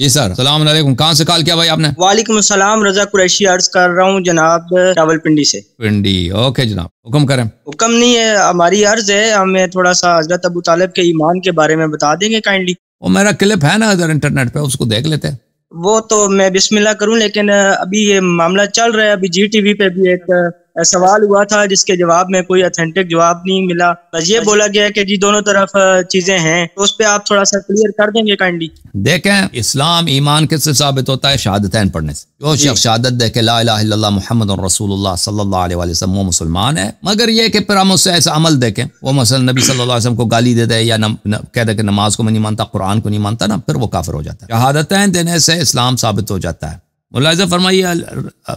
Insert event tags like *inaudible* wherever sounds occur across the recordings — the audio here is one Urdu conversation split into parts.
جی سر السلام علیکم جناب راول پنڈی سے پنڈی اوکے جناب حکم کریں حکم نہیں ہے ہماری عرض ہے ہمیں تھوڑا سا حضرت ابو طالب کے ایمان کے بارے میں بتا دیں گے کائنڈلی وہ میرا کلپ ہے نا ادھر انٹرنیٹ پہ اس کو دیکھ لیتے وہ تو میں بسم اللہ کروں لیکن ابھی یہ معاملہ چل رہا ہے ابھی جی ٹی وی پہ بھی ایک سوال ہوا تھا جس کے جواب میں کوئی اتھینٹک جواب نہیں ملا بس یہ بولا گیا کہ جی دونوں طرف چیزیں ہیں اس پہ آپ تھوڑا سا کلیئر کر دیں گے دیکھیں اسلام ایمان کس سے ثابت ہوتا ہے شہادت پڑھنے سے جو جی۔ شخص شہادت دے لا الہ الا اللہ محمد رسول اللہ صلی اللہ علیہ وسلم وہ مسلمان ہے مگر یہ کہ پھر ہم اس سے ایسا عمل دیکھیں وہ مثلا نبی صلی اللہ علیہ وسلم کو گالی دے دے یا کہہ دے کہ نماز کو میں نہیں مانتا قرآن کو نہیں مانتا نا پھر وہ کافر ہو جاتا ہے شہادتین دینے سے اسلام ثابت ہو جاتا ہے ملاحظہ فرمائیے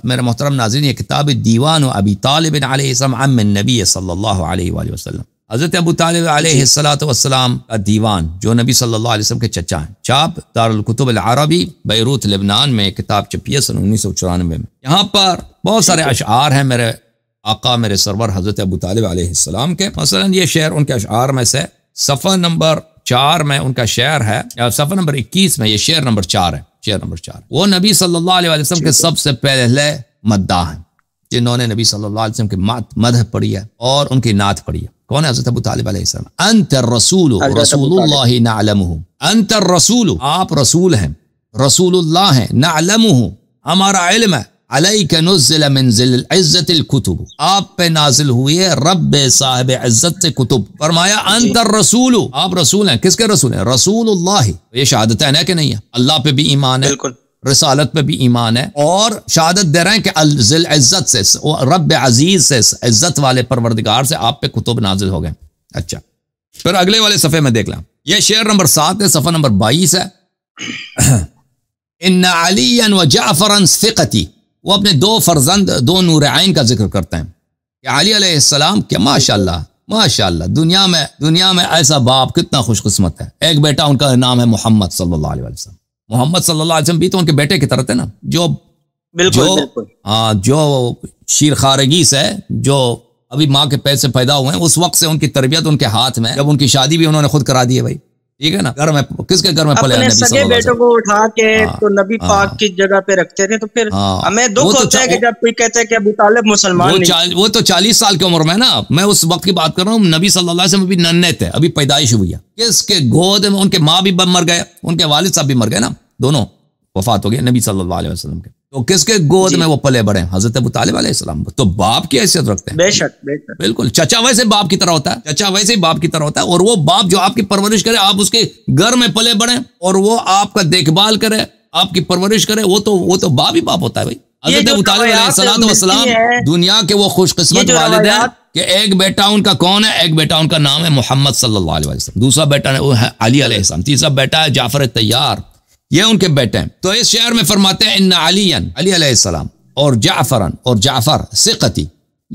میرا محترم ناظرین یہ کتاب دیوان و ابی طالب علیہ السلام عم نبی صلی اللہ علیہ وآلہ وسلم حضرت ابو طالب علیہ جی۔ کا دیوان جو نبی صلی اللہ علیہ وسلم کے چچا ہیں چاپ دار دارالقطب العربی بیروت لبنان میں کتاب چپی ہے سن انیس سو چورانوے میں یہاں پر بہت سارے جی۔ اشعار ہیں میرے آقا میرے سرور حضرت ابو طالب علیہ السلام کے مثلا یہ شعر ان کے اشعار میں سے صفحہ نمبر چار میں ان کا شعر ہے صفحہ نمبر اکیس میں یہ شعر نمبر چار ہے نمبر چار وہ نبی صلی اللہ علیہ وسلم کے سب سے پہلے مداح ہیں جنہوں نے نبی صلی اللہ علیہ وسلم کے مدح پڑھی ہے اور ان کی نعت پڑھی ہے کون ہے حضرت ابو طالب علیہ السلام انت الرسول رسول اللہ نعلمہ انت الرسول آپ رسول ہیں رسول اللہ ہیں نعلمہ ہمارا علم ہے علیہ نزل منزل عزت الکتب آپ پہ نازل ہوئے رب صاحب عزت سے کتب فرمایا انت جی. الرسول آپ رسول ہیں کس کے رسول ہیں رسول اللہ یہ شہادت ہے کہ نہیں ہے اللہ پہ بھی ایمان ہے بالکل رسالت پہ بھی ایمان ہے اور شہادت دے رہے ہیں کہ الزل عزت سے رب عزیز سے عزت والے پروردگار سے آپ پہ کتب نازل ہو گئے اچھا پھر اگلے والے صفحے میں دیکھ لیں یہ شعر نمبر سات ہے صفحہ نمبر بائیس ہے *clears throat* ان علی و جعفرن ثقتی وہ اپنے دو فرزند دو نور عین کا ذکر کرتے ہیں کہ علی علیہ السلام کہ ماشاء اللہ ماشاء اللہ دنیا میں دنیا میں ایسا باپ کتنا خوش قسمت ہے ایک بیٹا ان کا نام ہے محمد صلی اللہ علیہ وسلم محمد صلی اللہ علیہ وسلم بھی تو ان کے بیٹے کی طرح تھے نا جو بالکل ہاں جو شیرخارگیس ہے جو ابھی ماں کے پیسے پیدا ہوئے ہیں اس وقت سے ان کی تربیت ان کے ہاتھ میں جب ان کی شادی بھی انہوں نے خود کرا دی ہے بھائی ٹھیک ہے نا گھر میں کس کے گھر میں پلے اپنے سگے بیٹوں کو اٹھا کے ہاں، تو نبی ہاں۔ پاک کی جگہ پہ رکھتے تھے تو پھر ہاں۔ ہمیں دکھ ہوتا ہے کہ جب کوئی کہتا ہے کہ ابو طالب مسلمان نہیں وہ تو چالیس سال کی عمر میں نا میں اس وقت کی بات کر رہا ہوں نبی صلی اللہ علیہ وسلم ابھی ننے تھے ابھی پیدائش ہوئی ہے کس کے گود میں ان کے ماں بھی مر گئے ان کے والد صاحب بھی مر گئے نا دونوں وفات ہو گئے نبی صلی اللہ علیہ وسلم کے تو کس کے گود جی۔ میں وہ پلے بڑے حضرت ابو طالب علیہ السلام تو باپ کی حیثیت رکھتے ہیں بے شک بے شک بالکل چچا ویسے باپ کی طرح ہوتا ہے چچا ویسے باپ کی طرح ہوتا ہے اور وہ باپ جو آپ کی پرورش کرے آپ اس کے گھر میں پلے بڑے اور وہ آپ کا دیکھ بھال کرے آپ کی پرورش کرے وہ تو وہ تو باپ ہی باپ ہوتا ہے بھائی حضرت ابو طالب علیہ السلام دنیا کے وہ خوش قسمت والد ہے کہ ایک بیٹا ان کا کون ہے ایک بیٹا ان کا نام ہے محمد صلی اللہ علیہ وسلم دوسرا بیٹا علی علیہ السلام تیسرا بیٹا ہے جعفر تیار یہ ان کے بیٹے ہیں تو اس شعر میں فرماتے ہیں ہیں ہیں ان ان علی علیہ السلام اور اور جعفرن جعفر یہ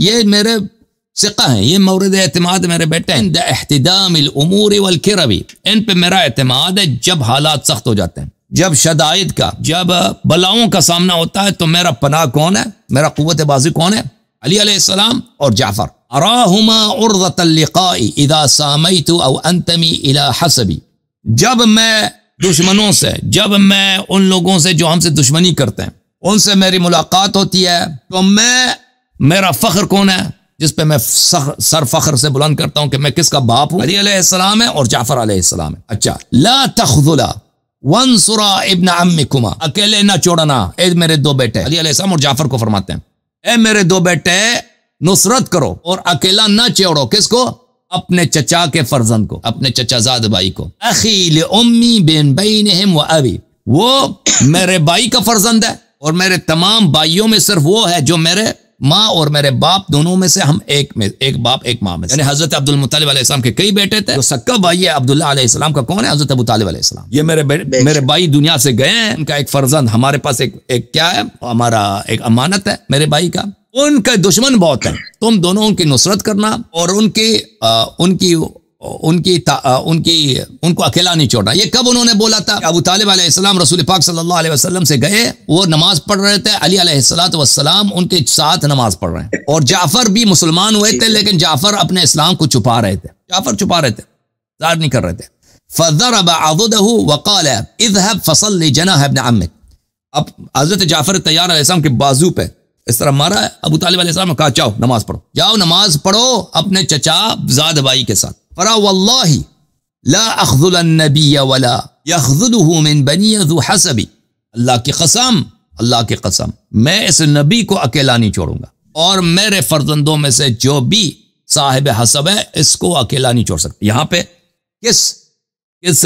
یہ میرے میرے مورد اعتماد اعتماد بیٹے احتدام الامور والکربی پہ میرا ہے جب حالات سخت ہو جاتے ہیں جب شدائد کا جب بلاؤں کا سامنا ہوتا ہے تو میرا پناہ کون ہے میرا قوت بازی کون ہے علی علیہ السلام اور جعفر اراہما عرضت اذا سامیت او انتمی الى حسبی جب میں دشمنوں سے جب میں ان لوگوں سے جو ہم سے دشمنی کرتے ہیں ان سے میری ملاقات ہوتی ہے تو میں میرا فخر کون ہے جس پہ میں سر فخر سے بلند کرتا ہوں کہ میں کس کا باپ ہوں علی علیہ السلام ہے اور جعفر علیہ السلام ہے اچھا لا تخذلا ابن عمکما اکیلے نہ چوڑنا دو بیٹے علی علیہ السلام اور جعفر کو فرماتے ہیں اے میرے دو بیٹے نصرت کرو اور اکیلا نہ چوڑو کس کو اپنے چچا کے فرزند کو اپنے چچا زاد بھائی کو اخیل امی بین بین و ابھی وہ میرے بھائی کا فرزند ہے اور میرے تمام بھائیوں میں صرف وہ ہے جو میرے ماں اور میرے باپ دونوں میں سے ہم ایک میں ایک باپ ایک ماں میں یعنی حضرت عبد المطالب علیہ السلام کے کئی بیٹے تھے سکا بھائی ہے عبداللہ علیہ السلام کا کون ہے حضرت ابو طالب علیہ السلام یہ میرے میرے بھائی دنیا سے گئے ہیں ان کا ایک فرزند ہمارے پاس ایک ایک کیا ہے ہمارا ایک امانت ہے میرے بھائی کا ان کا دشمن بہت ہے تم دونوں کی نصرت کرنا اور ان کی ان کی ان کی ان کی ان کو اکیلا نہیں چھوڑا یہ کب انہوں نے بولا تھا ابو طالب علیہ السلام رسول پاک صلی اللہ علیہ وسلم سے گئے وہ نماز پڑھ رہے تھے علی علیہ وسلام ان کے ساتھ نماز پڑھ رہے ہیں اور جعفر بھی مسلمان ہوئے تھے لیکن جعفر اپنے اسلام کو چھپا رہے تھے جعفر چھپا رہے تھے ظاہر نہیں کر رہے تھے اب وقال حضرت جعفر تیار اس طرح مارا ہے ابو طالب علیہ السلام نے کہا جاؤ نماز پڑھو جاؤ نماز پڑھو اپنے چچا زاد بھائی کے ساتھ فرا واللہ لا اخذل النبی ولا یخذلہ من بنی ذو حسبی اللہ کی قسم اللہ کی قسم میں اس نبی کو اکیلا نہیں چھوڑوں گا اور میرے فرزندوں میں سے جو بھی صاحب حسب ہے اس کو اکیلا نہیں چھوڑ سکتا یہاں پہ کس کس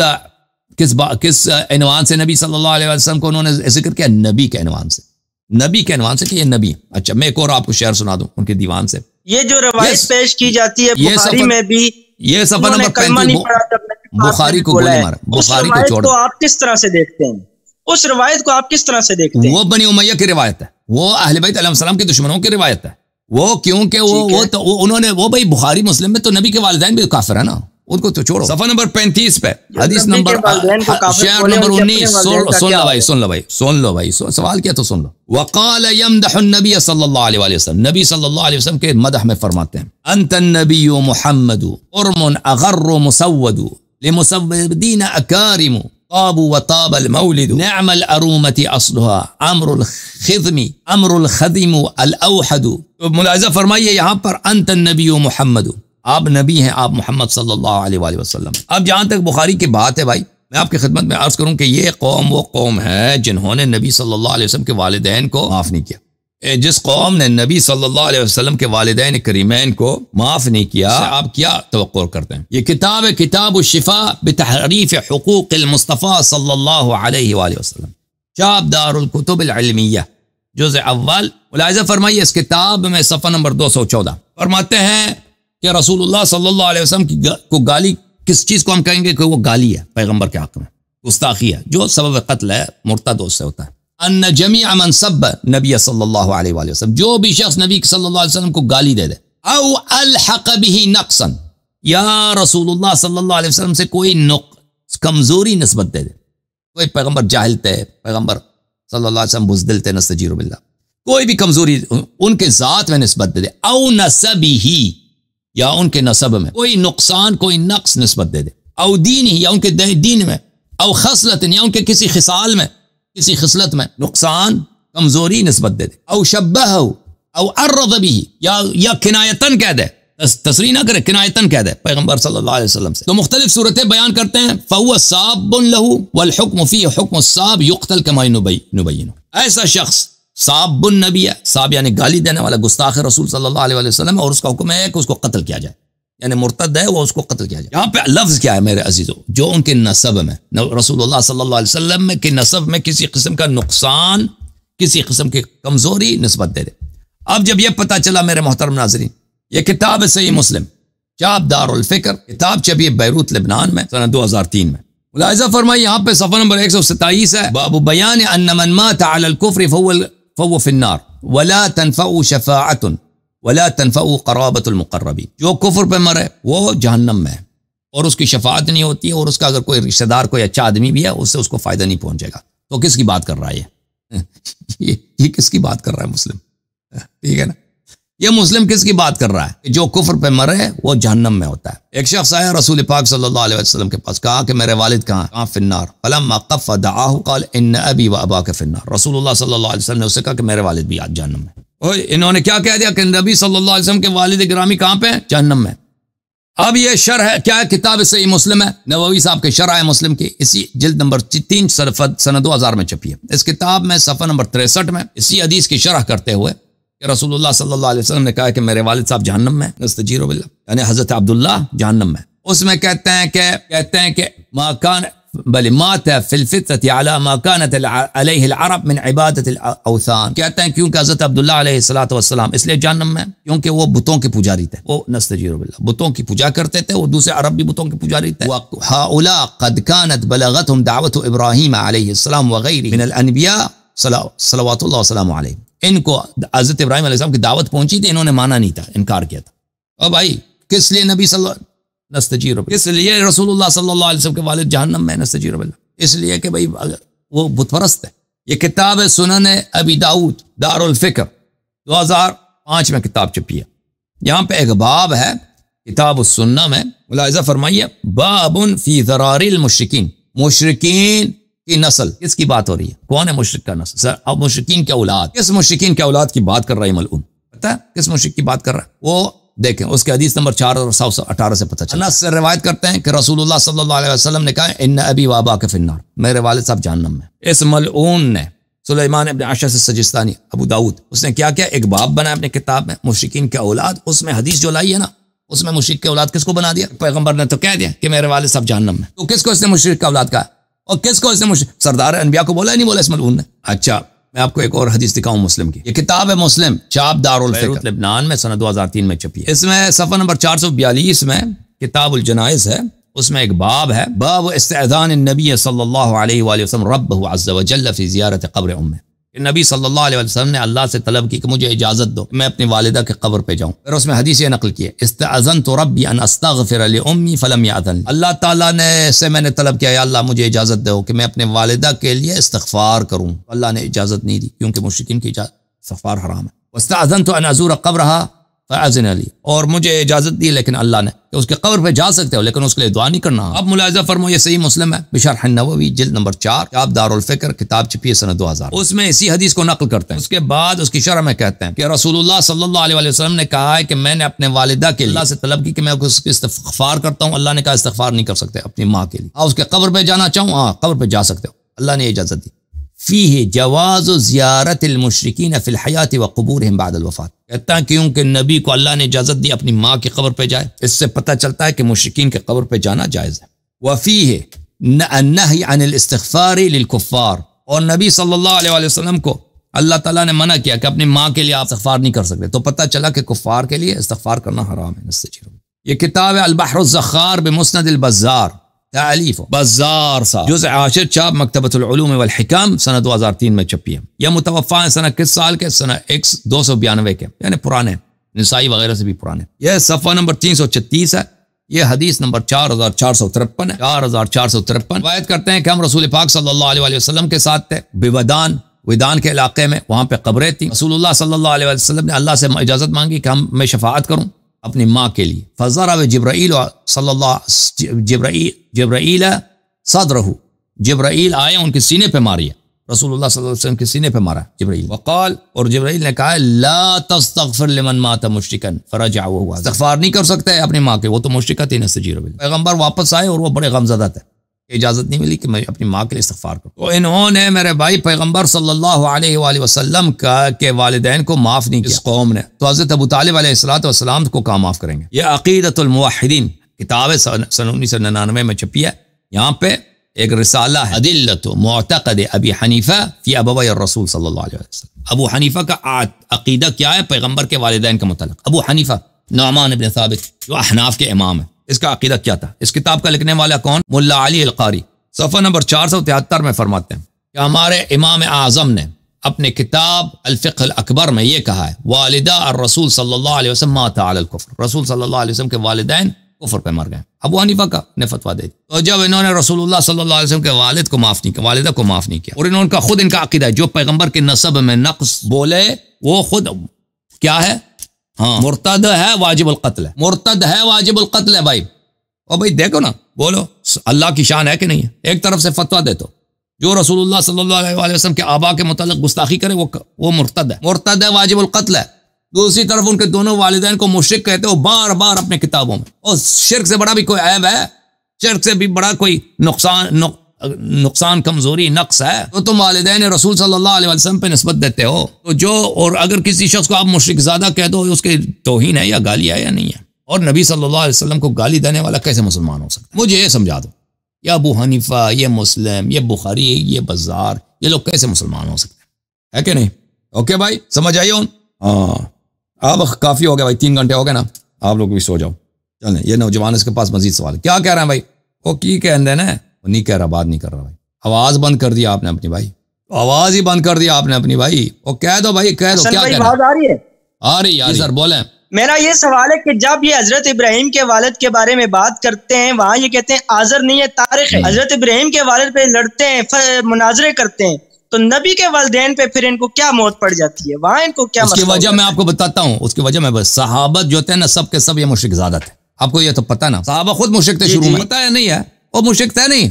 کس با, کس عنوان سے نبی صلی اللہ علیہ وسلم کو انہوں نے ذکر کیا نبی کے عنوان سے نبی کے عنوان سے کہ یہ نبی اچھا میں ایک اور آپ کو شعر سنا دوں ان کے دیوان سے یہ جو روایت yes. پیش کی جاتی ہے بخاری میں بھی یہ سفر نمبر پینتیس بخاری کو گولی مارا بخاری کو چھوڑا اس کو آپ کس طرح سے دیکھتے ہیں اس روایت کو آپ کس طرح سے دیکھتے ہیں وہ بنی امیہ کی روایت ہے وہ اہل بیت علیہ السلام کے دشمنوں کی روایت ہے وہ کیونکہ وہ انہوں نے وہ بھئی بخاری مسلم میں تو نبی کے والدین بھی کافر ہے نا ان کو تو چھوڑو صفحہ نمبر 35 پہ حدیث نمبر شعر نمبر 19 سن لو بھائی سن لو بھائی سن لو بھائی سوال کیا تو سن لو وقال يمدح النبي صلى الله عليه واله وسلم نبی صلی اللہ علیہ وسلم کے مدح میں فرماتے ہیں انت النبي محمد ارم اغر مسود لمسودين اكارم طاب وطاب المولد نعم الأرومة أصلها أمر الخذم أمر الخذم الأوحد ملاحظة فرمائية يهان پر أنت النبي محمد آپ نبی ہیں آپ محمد صلی اللہ علیہ وآلہ وسلم اب جہاں تک بخاری کی بات ہے بھائی میں آپ کی خدمت میں عرض کروں کہ یہ قوم وہ قوم ہے جنہوں نے نبی صلی اللہ علیہ وسلم کے والدین کو معاف نہیں کیا جس قوم نے نبی صلی اللہ علیہ وسلم کے والدین کریمین کو معاف نہیں کیا آپ کیا توقع کرتے ہیں یہ کتاب ہے کتاب الشفا بتحریف حقوق المصطفیٰ صلی اللہ علیہ وآلہ وسلم چاب دار الکتب العلمیہ جز اول ملاحظہ فرمائیے اس کتاب میں صفحہ نمبر دو سو چودہ فرماتے ہیں کہ رسول اللہ صلی اللہ علیہ وسلم کی کو گالی کس چیز کو ہم کہیں گے کہ وہ گالی ہے پیغمبر کے حق میں گستاخی ہے جو سبب قتل ہے مرتا دوست ہوتا ہے ان سب نبی صلی اللہ علیہ وسلم جو بھی شخص نبی صلی اللہ علیہ وسلم کو گالی دے دے او الحق یا رسول اللہ صلی اللہ علیہ وسلم سے کوئی نق کمزوری نسبت دے دے کوئی پیغمبر جاہل تے پیغمبر صلی اللہ علیہ وسلم بزدل کوئی بھی کمزوری ان کے ذات میں نسبت دے دے او نسبی یا ان کے نصب میں کوئی نقصان کوئی نقص نسبت دے دے او دینی یا ان کے دین میں او خصلت یا ان کے کسی خصال میں کسی خصلت میں نقصان کمزوری نسبت دے دے او او شبہ ہو بھی یا یا کنایتن کہہ دے تصریح نہ کرے کنایتن کہہ دے پیغمبر صلی اللہ علیہ وسلم سے تو مختلف صورتیں بیان کرتے ہیں فو صاب بل لہو فی حکم یقتل کما صاحب ایسا شخص صاب النبی صاب یعنی گالی دینے والا گستاخ رسول صلی اللہ علیہ وسلم اور اس کا حکم ہے کہ اس کو قتل کیا جائے یعنی مرتد ہے وہ اس کو قتل کیا جائے یہاں پہ لفظ کیا ہے میرے عزیزوں جو ان کے نصب میں رسول اللہ صلی اللہ علیہ وسلم کے نصب میں کسی قسم کا نقصان کسی قسم کی کمزوری نسبت دے دے اب جب یہ پتہ چلا میرے محترم ناظرین یہ کتاب ہے صحیح مسلم چاپ دار الفکر کتاب چبی بیروت لبنان میں سنہ دو ہزار تین میں ملاحظہ فرمائی یہاں پہ صفحہ نمبر ایک سو ستائیس ہے بابو بیان ان من مات علی الکفر فول ولا ولا المقربی جو کفر پہ مرے وہ جہنم میں اور اس کی شفاعت نہیں ہوتی ہے اور اس کا اگر کوئی رشتہ دار کوئی اچھا آدمی بھی ہے اس سے اس کو فائدہ نہیں پہنچے گا تو کس کی بات کر رہا ہے یہ *laughs* کس کی بات کر رہا ہے مسلم *laughs* ٹھیک ہے نا یہ مسلم کس کی بات کر رہا ہے جو کفر پہ مرے وہ جہنم میں ہوتا ہے ایک شخص آیا رسول پاک صلی اللہ علیہ وسلم کے پاس کہا کہ میرے والد کہاں کہاں فنار فلما قف دعاه قال ان ابي واباك في النار رسول اللہ صلی اللہ علیہ وسلم نے اسے کہا کہ میرے والد بھی آج جہنم میں اوئے انہوں نے کیا کہہ دیا کہ نبی صلی اللہ علیہ وسلم کے والد گرامی کہاں پہ ہیں جہنم میں اب یہ شرح ہے کیا ہے کتاب صحیح مسلم ہے نووی صاحب کے شرح مسلم کی اسی جلد نمبر تین سند و ہزار میں چھپی ہے اس کتاب میں صفحہ نمبر 63 میں اسی حدیث کی شرح کرتے ہوئے کہ رسول اللہ صلی اللہ علیہ وسلم نے کہا کہ میرے والد صاحب جہنم میں نستجیر باللہ یعنی حضرت عبداللہ جہنم میں میں اس کہتے ہیں کہ کہتے کہتے ہیں ہیں کہ ماکان مات ما العرب من الاوثان کیونکہ حضرت عبداللہ علیہ علیہ والسلام اس لیے جہنم میں کیونکہ وہ بتوں کے پجاری تھے وہ نستجیر پوجاری بتوں کی پوجا کرتے تھے وہ دوسرے عرب بھی بتوں کے پجاری تھے قد بلغتهم پوجاری ابراہیم علیہ السلام من صلوات اللہ وسلم علیہ ان کو حضرت ابراہیم علیہ السلام کی دعوت پہنچی تھی انہوں نے مانا نہیں تھا انکار کیا تھا اور بھائی کس لیے نبی صلی اللہ نستجیر کس لیے رسول اللہ صلی اللہ علیہ وسلم کے والد جہنم میں نستجیر اللہ اس لیے کہ بھائی وہ بت پرست ہے یہ کتاب ہے سنن ابی داود دار الفکر دو ہزار پانچ میں کتاب چھپی ہے یہاں پہ ایک باب ہے کتاب السنہ میں ملاحظہ فرمائیے باب فی ذرار المشرکین مشرقین کی نسل کس کی بات ہو رہی ہے کون ہے مشرق کا نسل سر اب مشرقین کے اولاد کس مشرقین کے اولاد کی بات کر رہا ہے ملعون پتا ہے کس مشرق کی بات کر رہا ہے وہ دیکھیں اس کے حدیث نمبر چار اور سو سو اٹھارہ سے پتہ چلا سے روایت کرتے ہیں کہ رسول اللہ صلی اللہ علیہ وسلم نے کہا ان ابی وابا کے فنار میرے والد صاحب جہنم میں اس ملعون نے سلیمان ابن عشا سے سجستانی ابو داود اس نے کیا کیا ایک باب بنایا اپنی کتاب میں مشرقین کے اولاد اس میں حدیث جو لائی ہے نا اس میں مشرق کے اولاد کس کو بنا دیا پیغمبر نے تو کہہ دیا کہ میرے والد صاحب جہنم میں تو کس کو اس نے مشرق کا اولاد کہا اور کس کو اس نے مش... سردار انبیاء کو بولا ہی نہیں بولا اس ملعون نے اچھا میں آپ کو ایک اور حدیث دکھاؤں مسلم کی یہ کتاب ہے مسلم چاپ دار الفکر لبنان میں سنہ 2003 میں چھپی ہے اس میں صفحہ نمبر 442 میں کتاب الجنائز ہے اس میں ایک باب ہے باب استعدان النبی صلی اللہ علیہ وآلہ وسلم ربہ عز و جل فی زیارت قبر امہ نبی صلی اللہ علیہ وسلم نے اللہ سے طلب کی کہ مجھے اجازت دو میں اپنی والدہ کے قبر پہ جاؤں پھر اس میں حدیث یہ نقل کیے اللہ تعالیٰ نے سے میں نے طلب کیا اللہ مجھے اجازت دو کہ میں اپنے والدہ کے لیے استغفار کروں اللہ نے اجازت نہیں دی کیونکہ کی اجازت استغفار حرام ہے استعزن تو رہا علی اور مجھے اجازت دی لیکن اللہ نے کہ اس کے قبر پہ جا سکتے ہو لیکن اس کے لیے دعا نہیں کرنا اب ملاحظہ فرمو یہ صحیح مسلم ہے بشار جلد نمبر چار آپ دار الفکر کتاب چھپی ہے دو ہزار اس میں اسی حدیث کو نقل کرتے ہیں اس کے بعد اس کی شرح میں کہتے ہیں کہ رسول اللہ صلی اللہ علیہ وسلم نے کہا ہے کہ میں نے اپنے والدہ کے اللہ سے طلب کی کہ میں اس کی استغفار کرتا ہوں اللہ نے کہا استغفار نہیں کر سکتے اپنی ماں کے لیے اس کے قبر پہ جانا چاہوں ہاں قبر پہ جا سکتے ہو اللہ نے اجازت دی فی جواز و زیارت المشرقین فی الحیات و قبور بعد الوفات کہتا ہے کیونکہ نبی کو اللہ نے اجازت دی اپنی ماں کی قبر پہ جائے اس سے پتہ چلتا ہے کہ مشرقین کے قبر پہ جانا جائز ہے وفی ہے نہی عن الاستغفار للکفار اور نبی صلی اللہ علیہ وسلم کو اللہ تعالیٰ نے منع کیا کہ اپنی ماں کے لیے آپ استغفار نہیں کر سکتے تو پتہ چلا کہ کفار کے لیے استغفار کرنا حرام ہے یہ کتاب ہے البحر الزخار بمسند البزار تعلیف بازار صاحب جزء عاشر چاپ مکتبۃ العلوم والحکام سنہ 2003 میں چھپی ہے یہ متوفا ہیں سنہ کس سال کے سنہ ایک دو سو بیانوے کے یعنی پرانے نسائی وغیرہ سے بھی پرانے یہ صفحہ نمبر تین سو چھتیس ہے یہ حدیث نمبر چار ہزار چار سو ترپن ہے چار ہزار چار سو ترپن روایت کرتے ہیں کہ ہم رسول پاک صلی اللہ علیہ وسلم کے ساتھ تھے بیودان ویدان کے علاقے میں وہاں پہ قبریں تھیں رسول اللہ صلی اللہ علیہ وسلم نے اللہ سے اجازت مانگی کہ ہم میں شفاعت کروں اپنی ماں کے لیے فضر جبرائیل صلی اللہ جبرائیل جبرائیل صدر جبرائیل جبرایل آئے ان کے سینے پہ ماریا رسول اللہ صلی اللہ علیہ وسلم کے سینے پہ مارا جبرائیل وقال اور جبرائیل نے کہا لا تستغفر لمن مات فرجع استغفار نہیں کر سکتا ہے اپنی ماں کے وہ تو مشرکہ تھی نسجیر پیغمبر واپس آئے اور وہ بڑے غم تھے اجازت نہیں ملی کہ میں اپنی ماں کے لیے استغفار کروں تو انہوں نے میرے بھائی پیغمبر صلی اللہ علیہ وآلہ وسلم کا کے والدین کو معاف نہیں کیا اس قوم نے تو حضرت ابو طالب علیہ السلاۃ والسلام کو کہاں معاف کریں گے یہ عقیدت الموحدین کتاب سن انیس سو ننانوے میں چھپی ہے یہاں پہ ایک رسالہ ہے عدلت معتقد ابی حنیفہ فی ابو رسول صلی اللہ علیہ وسلم ابو حنیفہ کا عقیدہ کیا ہے پیغمبر کے والدین کا متعلق ابو حنیفہ نعمان ابن ثابت جو احناف کے امام ہے اس کا عقیدہ کیا تھا اس کتاب کا لکھنے والا کون ملا علی القاری صفحہ نمبر چار سو تہتر میں فرماتے ہیں کہ ہمارے امام اعظم نے اپنے کتاب الفقہ الاکبر میں یہ کہا ہے والدہ الرسول صلی اللہ علیہ وسلم علی الکفر رسول صلی اللہ علیہ وسلم کے والدین کفر پہ مر گئے ابو حنیفہ کا نے فتویٰ دے تو جب انہوں نے رسول اللہ صلی اللہ علیہ وسلم کے والد کو معاف نہیں کیا والدہ کو معاف نہیں کیا اور انہوں کا خود ان کا عقیدہ ہے جو پیغمبر کے نصب میں نقص بولے وہ خود کیا ہے ہاں مرتد ہے واجب القتل ہے مرتد ہے واجب القتل ہے بھائی بھائی دیکھو نا بولو اللہ کی شان ہے کہ نہیں ہے ایک طرف سے فتویٰ دے تو جو رسول اللہ اللہ صلی علیہ وسلم کے آبا کے متعلق گستاخی کرے وہ وہ مرتد ہے مرتد ہے واجب القتل ہے دوسری طرف ان کے دونوں والدین کو مشرق کہتے ہو بار بار اپنے کتابوں میں اور شرک سے بڑا بھی کوئی عیب ہے شرک سے بھی بڑا کوئی نقصان نقصان کمزوری نقص ہے تو تم والدین رسول صلی اللہ علیہ وسلم پہ نسبت دیتے ہو تو جو اور اگر کسی شخص کو آپ مشرق زیادہ کہہ دو اس کے توہین ہے یا گالی ہے یا نہیں ہے اور نبی صلی اللہ علیہ وسلم کو گالی دینے والا کیسے مسلمان ہو سکتا ہے مجھے یہ سمجھا دو یا ابو حنیفہ یہ مسلم یہ بخاری یہ بازار یہ لوگ کیسے مسلمان ہو سکتے ہے کہ نہیں اوکے بھائی سمجھ آئیے ہاں کافی ہو گیا بھائی تین گھنٹے ہو گئے نا آپ لوگ بھی سو جاؤ چلیں یہ نوجوان اس کے پاس مزید سوال کیا کہہ رہے ہیں بھائی وہ کی کہہ کیندین نہیں کہہ رہا بات نہیں کر رہا بھائی آواز بند کر دی آپ نے اپنی بھائی آواز ہی بند کر دیا آپ نے اپنی بھائی وہ کہہ دو بھائی کہہ دو کیا آ آ رہی رہی ہے ہے سر جی، جی۔ میرا یہ سوال ہے کہ جب یہ حضرت ابراہیم کے والد کے بارے میں بات کرتے ہیں وہاں یہ کہتے ہیں آزر نہیں ہے تاریخ جی۔ حضرت ابراہیم کے والد پہ لڑتے ہیں مناظرے کرتے ہیں تو نبی کے والدین پہ پھر ان کو کیا موت پڑ جاتی ہے وہاں ان کو کیا اس اس کی کی وجہ وجہ میں میں آپ کو بتاتا ہوں بس صحابت جو تھے نا سب کے سب یہ مشرق زیادہ تھے آپ کو یہ تو پتا نا صحابہ خود مشرق تھے شروع میں ہے نہیں ہے وہ مشکت تھے نہیں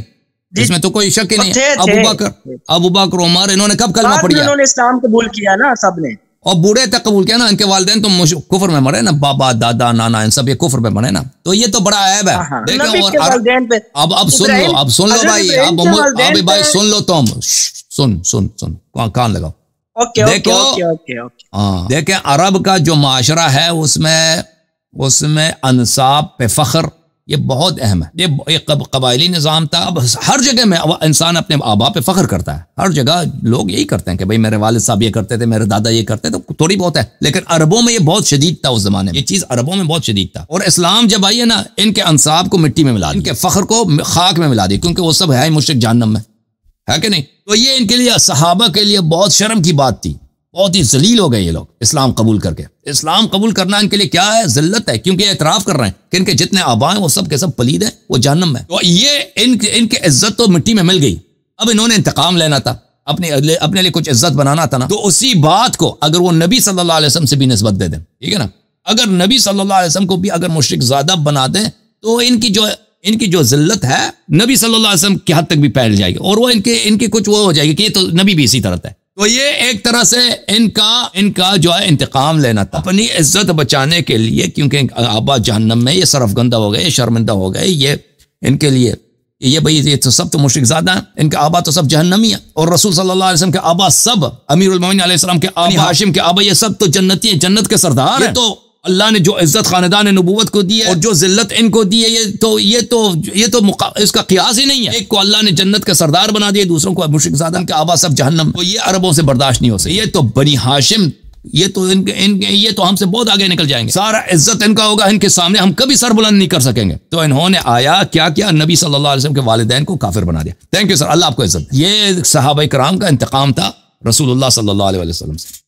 اس جی، میں تو کوئی شک ہی نہیں ابو بکر ابو بکر عمر انہوں نے کب کلمہ انہوں نے اسلام قبول کیا نا سب نے اور بوڑھے تک قبول کیا نا ان کے والدین تو کفر میں مرے نا بابا دادا نانا ان سب یہ کفر میں مرے نا تو یہ تو بڑا عیب ہے ہاں، ہاں۔ مطلب اور اب اب سن لو اب سن لو بھائی اب بھائی سن لو تم سن سن سن کان لگاؤ دیکھو ہاں۔ دیکھیں عرب کا جو معاشرہ ہے اس میں اس میں انصاب پہ فخر یہ بہت اہم ہے یہ قبائلی نظام تھا اب ہر جگہ میں انسان اپنے آبا پہ فخر کرتا ہے ہر جگہ لوگ یہی کرتے ہیں کہ بھائی میرے والد صاحب یہ کرتے تھے میرے دادا یہ کرتے تھے تھوڑی بہت ہے لیکن عربوں میں یہ بہت شدید تھا اس زمانے میں یہ چیز عربوں میں بہت شدید تھا اور اسلام جب آئیے نا ان کے انصاب کو مٹی میں ملا دی ان کے فخر کو خاک میں ملا دی کیونکہ وہ سب ہے مشرق جہنم میں ہے کہ نہیں تو یہ ان کے لیے صحابہ کے لیے بہت شرم کی بات تھی بہت ہی ذلیل ہو گئے یہ لوگ اسلام قبول کر کے اسلام قبول کرنا ان کے لیے کیا ہے ذلت ہے کیونکہ یہ اعتراف کر رہے ہیں کہ ان کے جتنے آبا ہیں وہ سب کے سب پلید ہیں وہ جہنم ہے تو یہ ان کے عزت تو مٹی میں مل گئی اب انہوں نے انتقام لینا تھا اپنے اپنے لیے کچھ عزت بنانا تھا نا تو اسی بات کو اگر وہ نبی صلی اللہ علیہ وسلم سے بھی نسبت دے دیں ٹھیک ہے نا اگر نبی صلی اللہ علیہ وسلم کو بھی اگر مشرق زیادہ بنا دیں تو ان کی جو ان کی جو ذلت ہے نبی صلی اللہ علیہ وسلم کی حد تک بھی پھیل جائے گی اور وہ ان کے ان کی کچھ وہ ہو جائے گی کہ یہ تو نبی بھی اسی طرح ہے تو یہ ایک طرح سے ان ان کا کا جو ہے انتقام لینا تھا اپنی عزت بچانے کے لیے کیونکہ آبا جہنم میں یہ صرف گندہ ہو گئے شرمندہ ہو گئے یہ ان کے لیے یہ بھائی یہ تو سب تو مشرق زیادہ ہیں ان کے آبا تو سب جہنمی ہیں اور رسول صلی اللہ علیہ وسلم کے آبا سب امیر المین علیہ السلام کے آبا ہاشم کے آبا یہ سب تو جنتی ہیں جنت کے سردار ہیں تو اللہ نے جو عزت خاندان نبوت کو دی ہے اور جو ذلت ان کو دی ہے یہ تو یہ تو یہ تو مقا... اس کا قیاس ہی نہیں ہے ایک کو اللہ نے جنت کا سردار بنا دیا دوسروں کو مشرق زادہ کے آبا سب جہنم تو یہ عربوں سے برداشت نہیں ہو سکتا یہ تو بنی ہاشم یہ تو ان, ان یہ تو ہم سے بہت آگے نکل جائیں گے سارا عزت ان کا ہوگا ان کے سامنے ہم کبھی سر بلند نہیں کر سکیں گے تو انہوں نے آیا کیا کیا نبی صلی اللہ علیہ وسلم کے والدین کو کافر بنا دیا تھینک یو سر اللہ آپ کو عزت یہ صحابہ کرام کا انتقام تھا رسول اللہ صلی اللہ علیہ وسلم سے